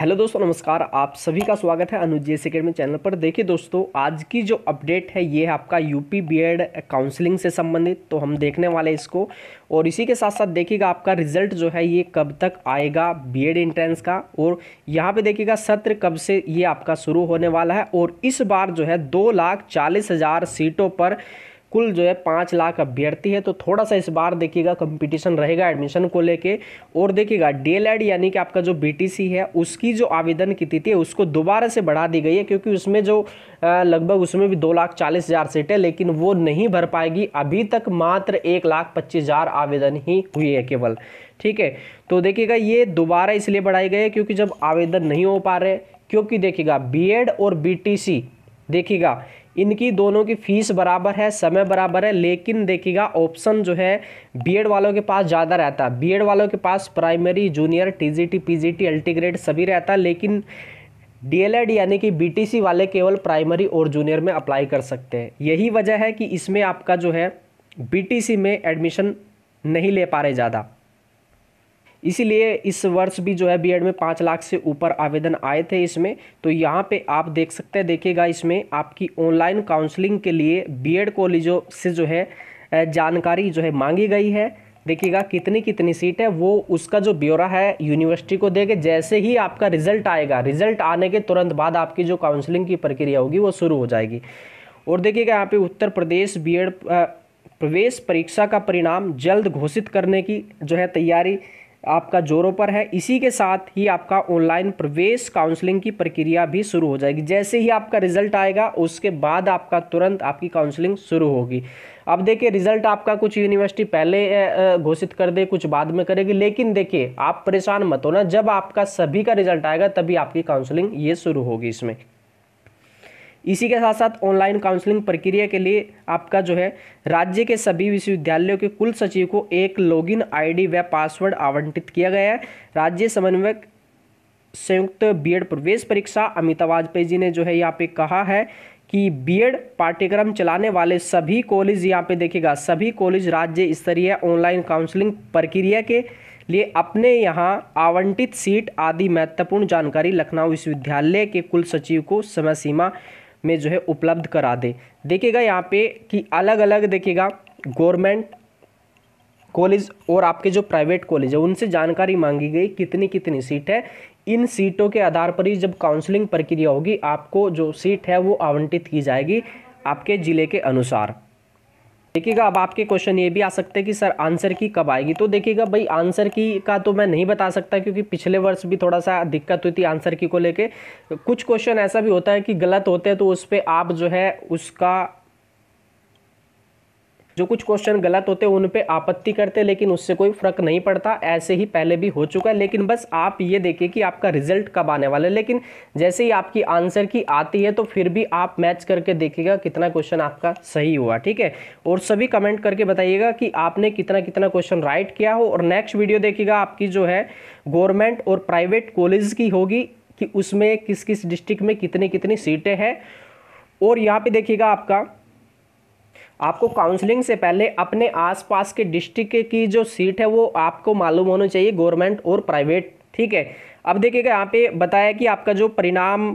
hello दोस्तों नमस्कार आप सभी का स्वागत है अनुज जे सेकेंड में चैनल पर देखिए दोस्तों आज की जो अपडेट है ये है आपका यूपी बीएड काउंसलिंग से संबंधित तो हम देखने वाले इसको और इसी के साथ साथ देखिएगा आपका रिजल्ट जो है ये कब तक आएगा बीएड एंट्रेंस का और यहाँ पे देखिएगा सत्र कब से ये आपका शुरू होने वाला है और इस बार जो है दो लाख चालीस हज़ार सीटों पर कुल जो है पाँच लाख अभ्यर्थी है तो थोड़ा सा इस बार देखिएगा कंपटीशन रहेगा एडमिशन को लेके और देखिएगा डीएलएड यानी कि आपका जो बीटीसी है उसकी जो आवेदन की तिथि है उसको दोबारा से बढ़ा दी गई है क्योंकि उसमें जो लगभग उसमें भी दो लाख चालीस हज़ार सीट है लेकिन वो नहीं भर पाएगी अभी तक मात्र एक लाख पच्चीस हज़ार आवेदन ही हुई है केवल ठीक है तो देखिएगा ये दोबारा इसलिए बढ़ाई गई है क्योंकि जब आवेदन नहीं हो पा रहे क्योंकि देखिएगा एड और सी देखिएगा इनकी दोनों की फ़ीस बराबर है समय बराबर है लेकिन देखिएगा ऑप्शन जो है बीएड वालों के पास ज़्यादा रहता है बीएड वालों के पास primary junior TGT PGT LT grade सभी रहता है लेकिन डीएलएड यानी कि बीटीसी वाले केवल प्राइमरी और जूनियर में अप्लाई कर सकते हैं यही वजह है कि इसमें आपका जो है बी में एडमिशन नहीं ले पा रहे ज़्यादा इसीलिए इस वर्ष भी जो है बीएड में पाँच लाख से ऊपर आवेदन आए थे इसमें तो यहाँ पे आप देख सकते हैं देखिएगा इसमें आपकी ऑनलाइन काउंसलिंग के लिए बीएड कॉलेजों से जो है जानकारी जो है मांगी गई है देखिएगा कितनी कितनी सीट है वो उसका जो ब्यौरा है यूनिवर्सिटी को देगा जैसे ही आपका रिजल्ट आएगा रिजल्ट आने के तुरंत बाद आपकी जो काउंसलिंग की प्रक्रिया होगी वो शुरू हो जाएगी और देखिएगा यहाँ पे उत्तर प्रदेश बीएड प्रवेश परीक्षा का परिणाम जल्द घोषित करने की जो है तैयारी आपका जोरों पर है इसी के साथ ही आपका ऑनलाइन प्रवेश काउंसलिंग की प्रक्रिया भी शुरू हो जाएगी जैसे ही आपका रिजल्ट आएगा उसके बाद आपका तुरंत आपकी काउंसलिंग शुरू होगी अब देखिए रिजल्ट आपका कुछ यूनिवर्सिटी पहले घोषित कर दे कुछ बाद में करेगी लेकिन देखिए आप परेशान मत होना जब आपका सभी का रिजल्ट आएगा तभी आपकी काउंसलिंग ये शुरू होगी इसमें इसी के साथ साथ ऑनलाइन काउंसलिंग प्रक्रिया के लिए आपका जो है राज्य के सभी विश्वविद्यालयों के कुल सचिव को एक लॉगिन आईडी व पासवर्ड आवंटित किया गया है राज्य समन्वयक संयुक्त बीएड प्रवेश परीक्षा अमिता वाजपेयी जी ने जो है यहाँ पे कहा है कि बीएड पाठ्यक्रम चलाने वाले सभी कॉलेज यहाँ पे देखिएगा सभी कॉलेज राज्य स्तरीय ऑनलाइन काउंसलिंग प्रक्रिया के लिए अपने यहाँ आवंटित सीट आदि महत्वपूर्ण जानकारी लखनऊ विश्वविद्यालय के कुल सचिव को समय सीमा में जो है उपलब्ध करा दे देखिएगा यहाँ पे कि अलग अलग देखिएगा गवर्नमेंट कॉलेज और आपके जो प्राइवेट कॉलेज है उनसे जानकारी मांगी गई कितनी कितनी सीट है इन सीटों के आधार पर ही जब काउंसलिंग प्रक्रिया होगी आपको जो सीट है वो आवंटित की जाएगी आपके ज़िले के अनुसार देखिएगा अब आपके क्वेश्चन ये भी आ सकते हैं कि सर आंसर की कब आएगी तो देखिएगा भाई आंसर की का तो मैं नहीं बता सकता क्योंकि पिछले वर्ष भी थोड़ा सा दिक्कत हुई थी आंसर की को लेके कुछ क्वेश्चन ऐसा भी होता है कि गलत होते हैं तो उस पर आप जो है उसका जो कुछ क्वेश्चन गलत होते हैं उन पर आपत्ति करते लेकिन उससे कोई फ़र्क नहीं पड़ता ऐसे ही पहले भी हो चुका है लेकिन बस आप ये देखिए कि आपका रिजल्ट कब आने वाला है लेकिन जैसे ही आपकी आंसर की आती है तो फिर भी आप मैच करके देखिएगा कितना क्वेश्चन आपका सही हुआ ठीक है और सभी कमेंट करके बताइएगा कि आपने कितना कितना क्वेश्चन राइट किया हो और नेक्स्ट वीडियो देखिएगा आपकी जो है गवर्नमेंट और प्राइवेट कॉलेज की होगी कि उसमें किस किस डिस्ट्रिक्ट में कितनी कितनी सीटें हैं और यहाँ पे देखिएगा आपका आपको काउंसलिंग से पहले अपने आसपास के डिस्ट्रिक्ट की जो सीट है वो आपको मालूम होना चाहिए गवर्नमेंट और प्राइवेट ठीक है अब देखिएगा यहाँ पे बताया कि आपका जो परिणाम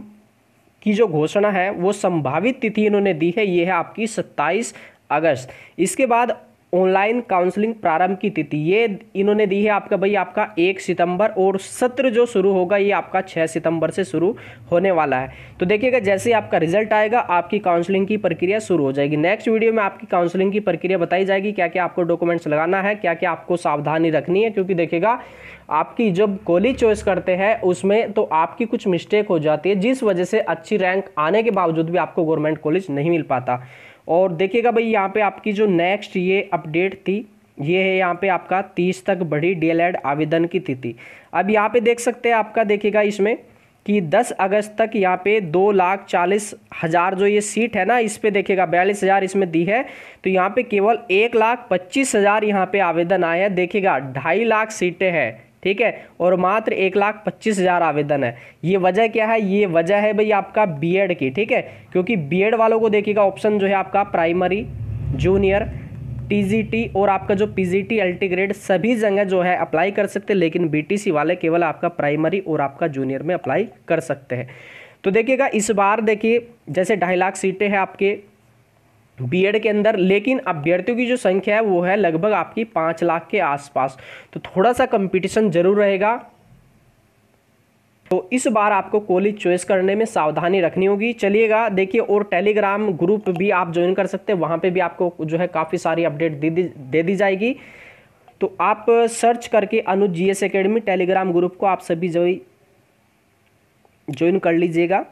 की जो घोषणा है वो संभावित तिथि इन्होंने दी है ये है आपकी सत्ताईस अगस्त इसके बाद ऑनलाइन काउंसलिंग प्रारंभ की तिथि ये इन्होंने दी है आपका भाई आपका एक सितंबर और सत्र जो शुरू होगा ये आपका छः सितंबर से शुरू होने वाला है तो देखिएगा जैसे ही आपका रिजल्ट आएगा आपकी काउंसलिंग की प्रक्रिया शुरू हो जाएगी नेक्स्ट वीडियो में आपकी काउंसलिंग की प्रक्रिया बताई जाएगी क्या क्या आपको डॉक्यूमेंट्स लगाना है क्या क्या आपको सावधानी रखनी है क्योंकि देखिएगा आपकी जब कॉलेज चॉइस करते हैं उसमें तो आपकी कुछ मिस्टेक हो जाती है जिस वजह से अच्छी रैंक आने के बावजूद भी आपको गवर्नमेंट कॉलेज नहीं मिल पाता और देखिएगा भाई यहाँ पे आपकी जो नेक्स्ट ये अपडेट थी ये है यहाँ पे आपका तीस तक बढ़ी डी आवेदन की तिथि अब यहाँ पे देख सकते हैं आपका देखिएगा इसमें कि 10 अगस्त तक यहाँ पे दो लाख चालीस हज़ार जो ये सीट है ना इस पर देखिएगा बयालीस हज़ार इसमें दी है तो यहाँ पे केवल एक लाख पच्चीस हज़ार यहाँ पर आवेदन आया है देखिएगा ढाई लाख सीटें हैं ठीक है और मात्र एक लाख पच्चीस हज़ार आवेदन है ये वजह क्या है ये वजह है भाई आपका बीएड की ठीक है क्योंकि बीएड वालों को देखिएगा ऑप्शन जो है आपका प्राइमरी जूनियर टीजीटी और आपका जो पीजीटी टी ग्रेड सभी जगह जो है अप्लाई कर सकते हैं लेकिन बीटीसी वाले केवल आपका प्राइमरी और आपका जूनियर में अप्लाई कर सकते हैं तो देखिएगा इस बार देखिए जैसे ढाई लाख सीटें हैं आपके बीएड के अंदर लेकिन अभ्यर्थियों की जो संख्या है वो है लगभग आपकी पाँच लाख के आसपास तो थोड़ा सा कंपटीशन जरूर रहेगा तो इस बार आपको कॉलेज चॉइस करने में सावधानी रखनी होगी चलिएगा देखिए और टेलीग्राम ग्रुप भी आप ज्वाइन कर सकते हैं वहाँ पे भी आपको जो है काफ़ी सारी अपडेट दे दी दे दी जाएगी तो आप सर्च करके Anuj G S Telegram group को आप सभी जो ज्वाइन कर लीजिएगा